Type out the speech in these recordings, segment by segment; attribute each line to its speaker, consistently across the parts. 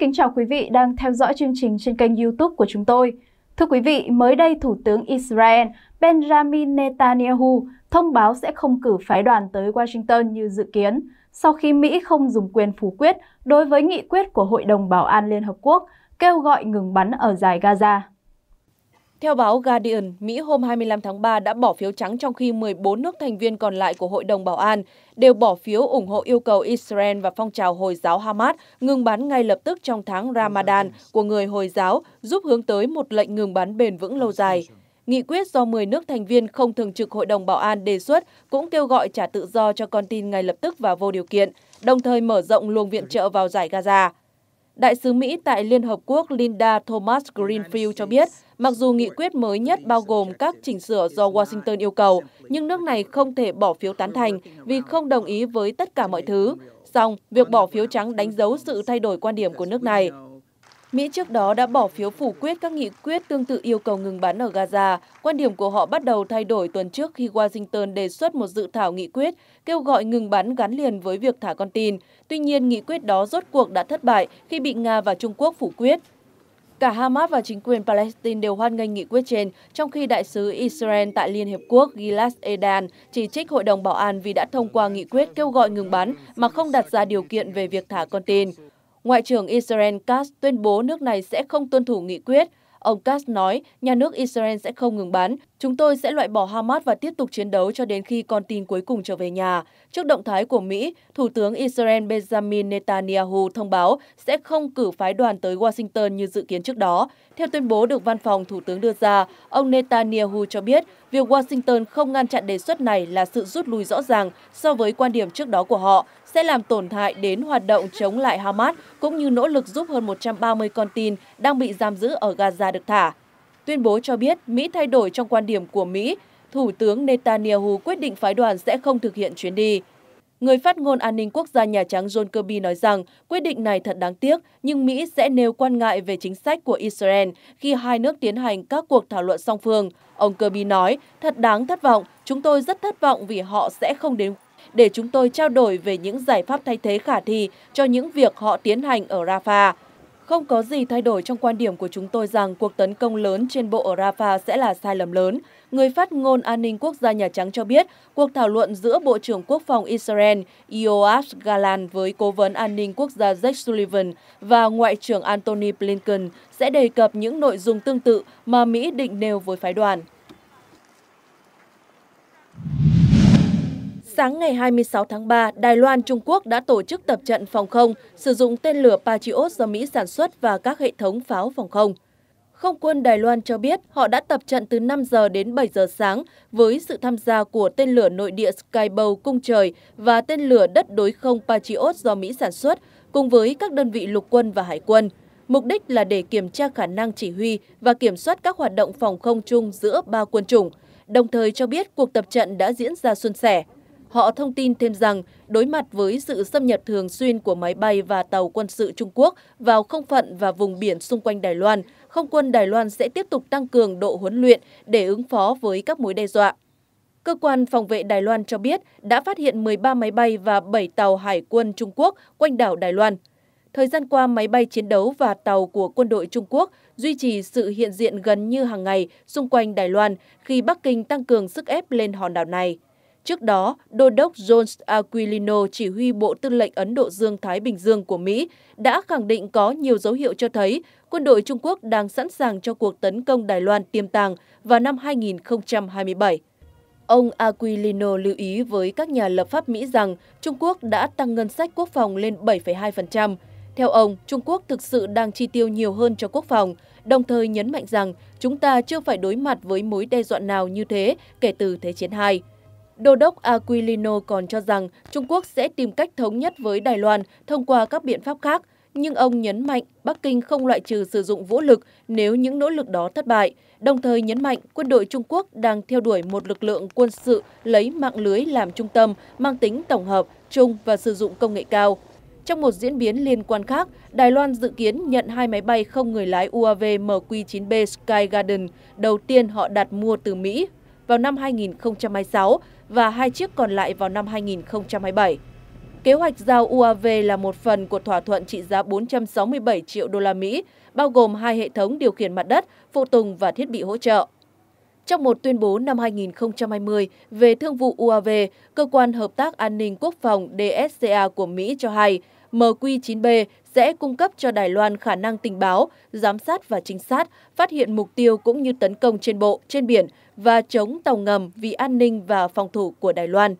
Speaker 1: kính chào quý vị đang theo dõi chương trình trên kênh YouTube của chúng tôi. Thưa quý vị, mới đây Thủ tướng Israel Benjamin Netanyahu thông báo sẽ không cử phái đoàn tới Washington như dự kiến sau khi Mỹ không dùng quyền phủ quyết đối với nghị quyết của Hội đồng Bảo an Liên Hợp Quốc kêu gọi ngừng bắn ở giải Gaza. Theo báo Guardian, Mỹ hôm 25 tháng 3 đã bỏ phiếu trắng trong khi 14 nước thành viên còn lại của Hội đồng Bảo an đều bỏ phiếu ủng hộ yêu cầu Israel và phong trào Hồi giáo Hamas ngừng bắn ngay lập tức trong tháng Ramadan của người Hồi giáo giúp hướng tới một lệnh ngừng bắn bền vững lâu dài. Nghị quyết do 10 nước thành viên không thường trực Hội đồng Bảo an đề xuất cũng kêu gọi trả tự do cho con tin ngay lập tức và vô điều kiện, đồng thời mở rộng luồng viện trợ vào giải Gaza. Đại sứ Mỹ tại Liên Hợp Quốc Linda Thomas Greenfield cho biết, mặc dù nghị quyết mới nhất bao gồm các chỉnh sửa do Washington yêu cầu, nhưng nước này không thể bỏ phiếu tán thành vì không đồng ý với tất cả mọi thứ. Song, việc bỏ phiếu trắng đánh dấu sự thay đổi quan điểm của nước này Mỹ trước đó đã bỏ phiếu phủ quyết các nghị quyết tương tự yêu cầu ngừng bắn ở Gaza. Quan điểm của họ bắt đầu thay đổi tuần trước khi Washington đề xuất một dự thảo nghị quyết kêu gọi ngừng bắn gắn liền với việc thả con tin. Tuy nhiên, nghị quyết đó rốt cuộc đã thất bại khi bị Nga và Trung Quốc phủ quyết. Cả Hamas và chính quyền Palestine đều hoan nghênh nghị quyết trên, trong khi đại sứ Israel tại Liên Hiệp Quốc Gilad Edan chỉ trích Hội đồng Bảo an vì đã thông qua nghị quyết kêu gọi ngừng bắn mà không đặt ra điều kiện về việc thả con tin. Ngoại trưởng Israel Katz tuyên bố nước này sẽ không tuân thủ nghị quyết. Ông Katz nói nhà nước Israel sẽ không ngừng bắn Chúng tôi sẽ loại bỏ Hamas và tiếp tục chiến đấu cho đến khi con tin cuối cùng trở về nhà. Trước động thái của Mỹ, Thủ tướng Israel Benjamin Netanyahu thông báo sẽ không cử phái đoàn tới Washington như dự kiến trước đó. Theo tuyên bố được văn phòng Thủ tướng đưa ra, ông Netanyahu cho biết việc Washington không ngăn chặn đề xuất này là sự rút lui rõ ràng so với quan điểm trước đó của họ, sẽ làm tổn hại đến hoạt động chống lại Hamas cũng như nỗ lực giúp hơn 130 con tin đang bị giam giữ ở Gaza được thả. Tuyên bố cho biết Mỹ thay đổi trong quan điểm của Mỹ, Thủ tướng Netanyahu quyết định phái đoàn sẽ không thực hiện chuyến đi. Người phát ngôn an ninh quốc gia Nhà Trắng John Kirby nói rằng quyết định này thật đáng tiếc, nhưng Mỹ sẽ nêu quan ngại về chính sách của Israel khi hai nước tiến hành các cuộc thảo luận song phương. Ông Kirby nói, thật đáng thất vọng, chúng tôi rất thất vọng vì họ sẽ không đến để chúng tôi trao đổi về những giải pháp thay thế khả thi cho những việc họ tiến hành ở Rafah. Không có gì thay đổi trong quan điểm của chúng tôi rằng cuộc tấn công lớn trên bộ ở Rafah sẽ là sai lầm lớn. Người phát ngôn an ninh quốc gia Nhà Trắng cho biết, cuộc thảo luận giữa Bộ trưởng Quốc phòng Israel Yoav Galant với Cố vấn an ninh quốc gia Jake Sullivan và Ngoại trưởng Antony Blinken sẽ đề cập những nội dung tương tự mà Mỹ định nêu với phái đoàn. Sáng ngày 26 tháng 3, Đài Loan, Trung Quốc đã tổ chức tập trận phòng không sử dụng tên lửa Patriot do Mỹ sản xuất và các hệ thống pháo phòng không. Không quân Đài Loan cho biết họ đã tập trận từ 5 giờ đến 7 giờ sáng với sự tham gia của tên lửa nội địa Skybow cung trời và tên lửa đất đối không Patriot do Mỹ sản xuất cùng với các đơn vị lục quân và hải quân. Mục đích là để kiểm tra khả năng chỉ huy và kiểm soát các hoạt động phòng không chung giữa ba quân chủng, đồng thời cho biết cuộc tập trận đã diễn ra xuân sẻ. Họ thông tin thêm rằng, đối mặt với sự xâm nhập thường xuyên của máy bay và tàu quân sự Trung Quốc vào không phận và vùng biển xung quanh Đài Loan, không quân Đài Loan sẽ tiếp tục tăng cường độ huấn luyện để ứng phó với các mối đe dọa. Cơ quan phòng vệ Đài Loan cho biết đã phát hiện 13 máy bay và 7 tàu hải quân Trung Quốc quanh đảo Đài Loan. Thời gian qua, máy bay chiến đấu và tàu của quân đội Trung Quốc duy trì sự hiện diện gần như hàng ngày xung quanh Đài Loan khi Bắc Kinh tăng cường sức ép lên hòn đảo này. Trước đó, Đô đốc Jones Aquilino, chỉ huy Bộ Tư lệnh Ấn Độ Dương-Thái Bình Dương của Mỹ, đã khẳng định có nhiều dấu hiệu cho thấy quân đội Trung Quốc đang sẵn sàng cho cuộc tấn công Đài Loan tiềm tàng vào năm 2027. Ông Aquilino lưu ý với các nhà lập pháp Mỹ rằng Trung Quốc đã tăng ngân sách quốc phòng lên 7,2%. Theo ông, Trung Quốc thực sự đang chi tiêu nhiều hơn cho quốc phòng, đồng thời nhấn mạnh rằng chúng ta chưa phải đối mặt với mối đe dọa nào như thế kể từ Thế chiến II. Đô đốc Aquilino còn cho rằng Trung Quốc sẽ tìm cách thống nhất với Đài Loan thông qua các biện pháp khác, nhưng ông nhấn mạnh Bắc Kinh không loại trừ sử dụng vũ lực nếu những nỗ lực đó thất bại, đồng thời nhấn mạnh quân đội Trung Quốc đang theo đuổi một lực lượng quân sự lấy mạng lưới làm trung tâm, mang tính tổng hợp, chung và sử dụng công nghệ cao. Trong một diễn biến liên quan khác, Đài Loan dự kiến nhận hai máy bay không người lái UAV MQ-9B Sky Garden đầu tiên họ đặt mua từ Mỹ vào năm 2026 và hai chiếc còn lại vào năm 2027. Kế hoạch giao UAV là một phần của thỏa thuận trị giá 467 triệu đô la Mỹ, bao gồm hai hệ thống điều khiển mặt đất, phụ tùng và thiết bị hỗ trợ. Trong một tuyên bố năm 2020 về thương vụ UAV, Cơ quan Hợp tác An ninh Quốc phòng DSCA của Mỹ cho hay MQ-9B sẽ cung cấp cho Đài Loan khả năng tình báo, giám sát và trinh sát, phát hiện mục tiêu cũng như tấn công trên bộ, trên biển và chống tàu ngầm vì an ninh và phòng thủ của Đài Loan.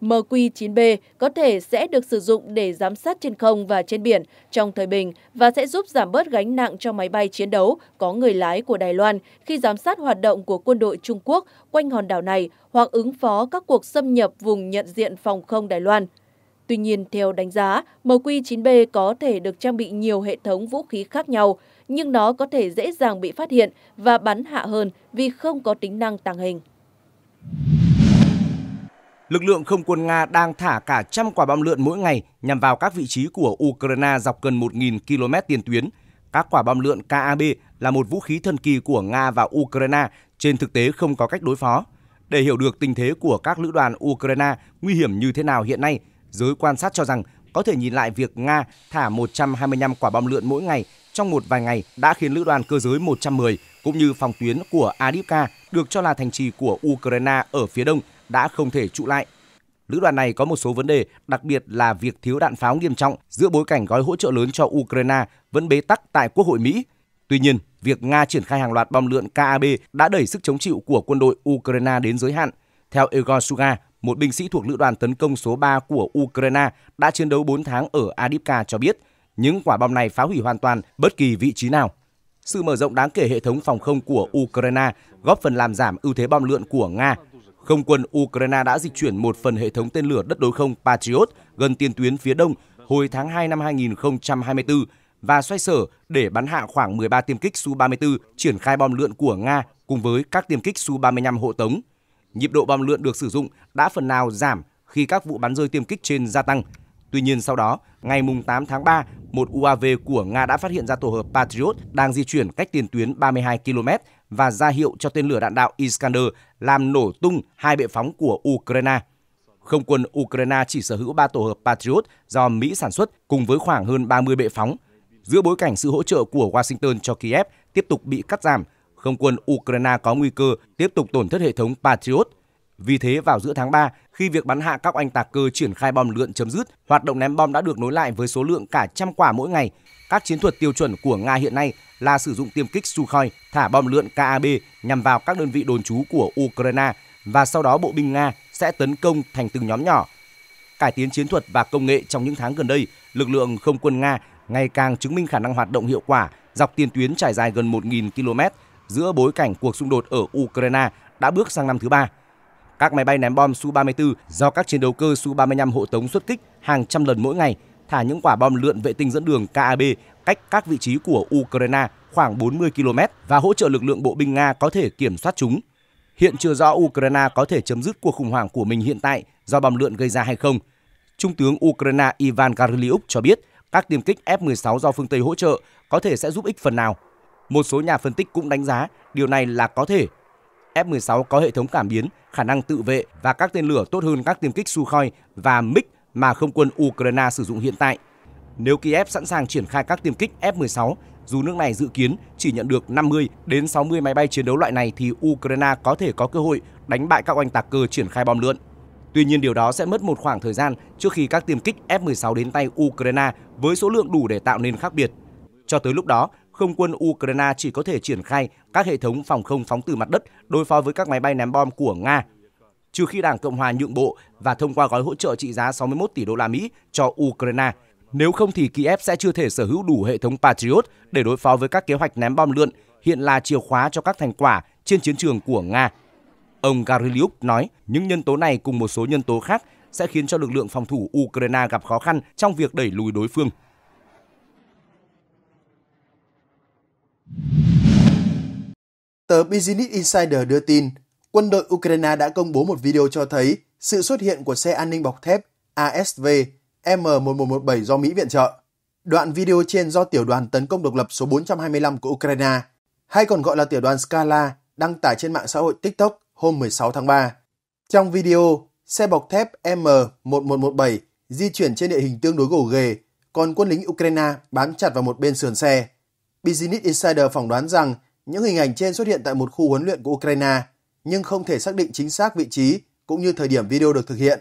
Speaker 1: MQ-9B có thể sẽ được sử dụng để giám sát trên không và trên biển trong thời bình và sẽ giúp giảm bớt gánh nặng cho máy bay chiến đấu có người lái của Đài Loan khi giám sát hoạt động của quân đội Trung Quốc quanh hòn đảo này hoặc ứng phó các cuộc xâm nhập vùng nhận diện phòng không Đài Loan. Tuy nhiên, theo đánh giá, MQ-9B có thể được trang bị nhiều hệ thống vũ khí khác nhau, nhưng nó có thể dễ dàng bị phát hiện và bắn hạ hơn vì không có tính năng tàng hình.
Speaker 2: Lực lượng không quân Nga đang thả cả trăm quả bom lượn mỗi ngày nhằm vào các vị trí của Ukraine dọc gần 1.000 km tiền tuyến. Các quả bom lượn KAB là một vũ khí thần kỳ của Nga và Ukraine, trên thực tế không có cách đối phó. Để hiểu được tình thế của các lữ đoàn Ukraine nguy hiểm như thế nào hiện nay, Giới quan sát cho rằng có thể nhìn lại việc Nga thả 125 quả bom lượn mỗi ngày trong một vài ngày đã khiến lữ đoàn cơ giới 110 cũng như phòng tuyến của Adivka được cho là thành trì của Ukraine ở phía đông đã không thể trụ lại. Lữ đoàn này có một số vấn đề, đặc biệt là việc thiếu đạn pháo nghiêm trọng giữa bối cảnh gói hỗ trợ lớn cho Ukraine vẫn bế tắc tại Quốc hội Mỹ. Tuy nhiên, việc Nga triển khai hàng loạt bom lượn KAB đã đẩy sức chống chịu của quân đội Ukraine đến giới hạn. Theo Igor Suga, một binh sĩ thuộc lữ đoàn tấn công số 3 của Ukraine đã chiến đấu 4 tháng ở Adipka cho biết, những quả bom này phá hủy hoàn toàn bất kỳ vị trí nào. Sự mở rộng đáng kể hệ thống phòng không của Ukraine góp phần làm giảm ưu thế bom lượn của Nga. Không quân Ukraine đã dịch chuyển một phần hệ thống tên lửa đất đối không Patriot gần tiền tuyến phía đông hồi tháng 2 năm 2024 và xoay sở để bắn hạ khoảng 13 tiêm kích Su-34 triển khai bom lượn của Nga cùng với các tiêm kích Su-35 hộ tống nhịp độ bom lượn được sử dụng đã phần nào giảm khi các vụ bắn rơi tiêm kích trên gia tăng. Tuy nhiên sau đó, ngày 8 tháng 3, một UAV của Nga đã phát hiện ra tổ hợp Patriot đang di chuyển cách tiền tuyến 32 km và ra hiệu cho tên lửa đạn đạo Iskander làm nổ tung hai bệ phóng của Ukraine. Không quân Ukraine chỉ sở hữu 3 tổ hợp Patriot do Mỹ sản xuất cùng với khoảng hơn 30 bệ phóng. Giữa bối cảnh sự hỗ trợ của Washington cho Kiev tiếp tục bị cắt giảm – không quân Ukraine có nguy cơ tiếp tục tổn thất hệ thống Patriot. Vì thế, vào giữa tháng 3, khi việc bắn hạ các oanh tạc cơ triển khai bom lượn chấm dứt, hoạt động ném bom đã được nối lại với số lượng cả trăm quả mỗi ngày. Các chiến thuật tiêu chuẩn của Nga hiện nay là sử dụng tiêm kích Sukhoi, thả bom lượn KAB nhằm vào các đơn vị đồn trú của Ukraine và sau đó bộ binh Nga sẽ tấn công thành từng nhóm nhỏ. Cải tiến chiến thuật và công nghệ trong những tháng gần đây, lực lượng không quân Nga ngày càng chứng minh khả năng hoạt động hiệu quả dọc tiền tuyến trải dài gần 1.000 km giữa bối cảnh cuộc xung đột ở Ukraine đã bước sang năm thứ ba. Các máy bay ném bom Su-34 do các chiến đấu cơ Su-35 hộ tống xuất kích hàng trăm lần mỗi ngày thả những quả bom lượn vệ tinh dẫn đường KAB cách các vị trí của Ukraine khoảng 40 km và hỗ trợ lực lượng bộ binh Nga có thể kiểm soát chúng. Hiện chưa rõ Ukraine có thể chấm dứt cuộc khủng hoảng của mình hiện tại do bom lượn gây ra hay không. Trung tướng Ukraine Ivan Garliuk cho biết các tiêm kích F-16 do phương Tây hỗ trợ có thể sẽ giúp ích phần nào một số nhà phân tích cũng đánh giá điều này là có thể. F-16 có hệ thống cảm biến, khả năng tự vệ và các tên lửa tốt hơn các tiêm kích Sukhoi và MiG mà không quân Ukraine sử dụng hiện tại. Nếu Kiev sẵn sàng triển khai các tiêm kích F-16, dù nước này dự kiến chỉ nhận được 50 đến 60 máy bay chiến đấu loại này thì Ukraine có thể có cơ hội đánh bại các oanh tạc cơ triển khai bom lượn. Tuy nhiên điều đó sẽ mất một khoảng thời gian trước khi các tiêm kích F-16 đến tay Ukraine với số lượng đủ để tạo nên khác biệt. Cho tới lúc đó, không quân Ukraine chỉ có thể triển khai các hệ thống phòng không phóng từ mặt đất đối phó với các máy bay ném bom của Nga, trừ khi Đảng Cộng hòa nhượng bộ và thông qua gói hỗ trợ trị giá 61 tỷ đô la Mỹ cho Ukraine. Nếu không thì Kiev sẽ chưa thể sở hữu đủ hệ thống Patriot để đối phó với các kế hoạch ném bom lượn hiện là chìa khóa cho các thành quả trên chiến trường của Nga. Ông Gariliuk nói, những nhân tố này cùng một số nhân tố khác sẽ khiến cho lực lượng phòng thủ Ukraine gặp khó khăn trong việc đẩy lùi đối phương.
Speaker 3: Tờ Business Insider đưa tin, quân đội Ukraine đã công bố một video cho thấy sự xuất hiện của xe an ninh bọc thép ASV M1117 do Mỹ viện trợ. Đoạn video trên do tiểu đoàn tấn công độc lập số 425 của Ukraine, hay còn gọi là tiểu đoàn Scala, đăng tải trên mạng xã hội TikTok hôm 16 tháng 3. Trong video, xe bọc thép M1117 di chuyển trên địa hình tương đối gồ ghề, còn quân lính Ukraine bám chặt vào một bên sườn xe. Business Insider phỏng đoán rằng những hình ảnh trên xuất hiện tại một khu huấn luyện của Ukraine, nhưng không thể xác định chính xác vị trí cũng như thời điểm video được thực hiện.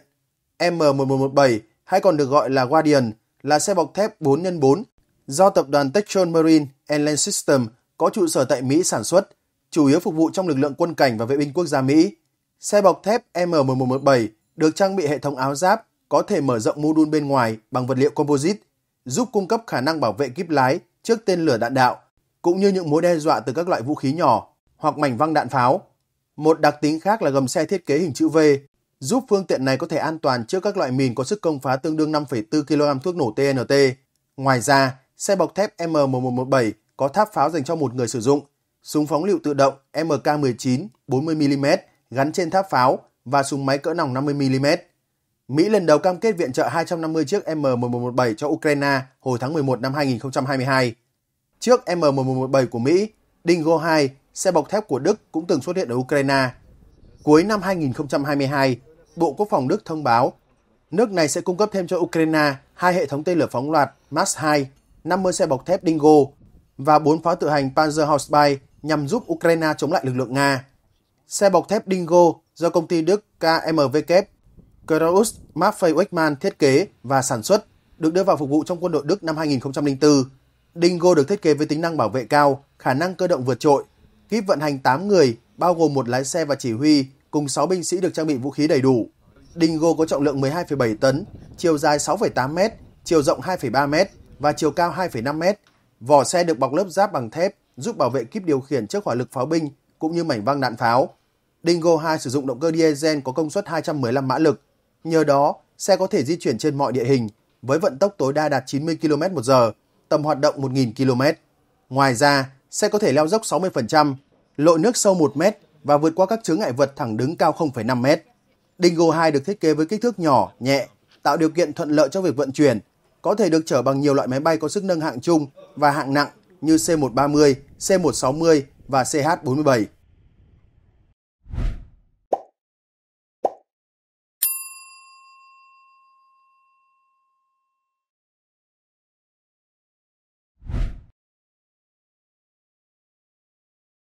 Speaker 3: M1117 hay còn được gọi là Guardian là xe bọc thép 4x4 do tập đoàn Textron Marine and Land System có trụ sở tại Mỹ sản xuất, chủ yếu phục vụ trong lực lượng quân cảnh và vệ binh quốc gia Mỹ. Xe bọc thép M1117 được trang bị hệ thống áo giáp có thể mở rộng mô đun bên ngoài bằng vật liệu composite, giúp cung cấp khả năng bảo vệ kíp lái trước tên lửa đạn đạo, cũng như những mối đe dọa từ các loại vũ khí nhỏ hoặc mảnh văng đạn pháo. Một đặc tính khác là gầm xe thiết kế hình chữ V, giúp phương tiện này có thể an toàn trước các loại mìn có sức công phá tương đương 5,4 kg thuốc nổ TNT. Ngoài ra, xe bọc thép M1117 có tháp pháo dành cho một người sử dụng, súng phóng lựu tự động MK19 40mm gắn trên tháp pháo và súng máy cỡ nòng 50mm. Mỹ lần đầu cam kết viện trợ 250 chiếc M1117 cho Ukraine hồi tháng 11 năm 2022. Chiếc M1117 của Mỹ, Dingo 2, xe bọc thép của Đức cũng từng xuất hiện ở Ukraine. Cuối năm 2022, Bộ Quốc phòng Đức thông báo nước này sẽ cung cấp thêm cho Ukraine hai hệ thống tên lửa phóng loạt Mas 2, 50 xe bọc thép Dingo và 4 pháo tự hành Panzerhausbay nhằm giúp Ukraine chống lại lực lượng Nga. Xe bọc thép Dingo do công ty Đức KMWK Kraus Maffei Weckmann thiết kế và sản xuất, được đưa vào phục vụ trong quân đội Đức năm 2004. Dingo được thiết kế với tính năng bảo vệ cao, khả năng cơ động vượt trội. Kíp vận hành 8 người, bao gồm một lái xe và chỉ huy, cùng 6 binh sĩ được trang bị vũ khí đầy đủ. Dingo có trọng lượng 12,7 tấn, chiều dài 6,8 m, chiều rộng 2,3 m và chiều cao 2,5 m. Vỏ xe được bọc lớp giáp bằng thép giúp bảo vệ kíp điều khiển trước hỏa lực pháo binh cũng như mảnh văng đạn pháo. Dingo 2 sử dụng động cơ diesel có công suất 215 mã lực, Nhờ đó, xe có thể di chuyển trên mọi địa hình với vận tốc tối đa đạt 90 km h tầm hoạt động 1.000 km. Ngoài ra, xe có thể leo dốc 60%, lội nước sâu 1 m và vượt qua các chướng ngại vật thẳng đứng cao 0,5 m. Dingo 2 được thiết kế với kích thước nhỏ, nhẹ, tạo điều kiện thuận lợi cho việc vận chuyển, có thể được chở bằng nhiều loại máy bay có sức nâng hạng chung và hạng nặng như C-130, C-160 và CH-47.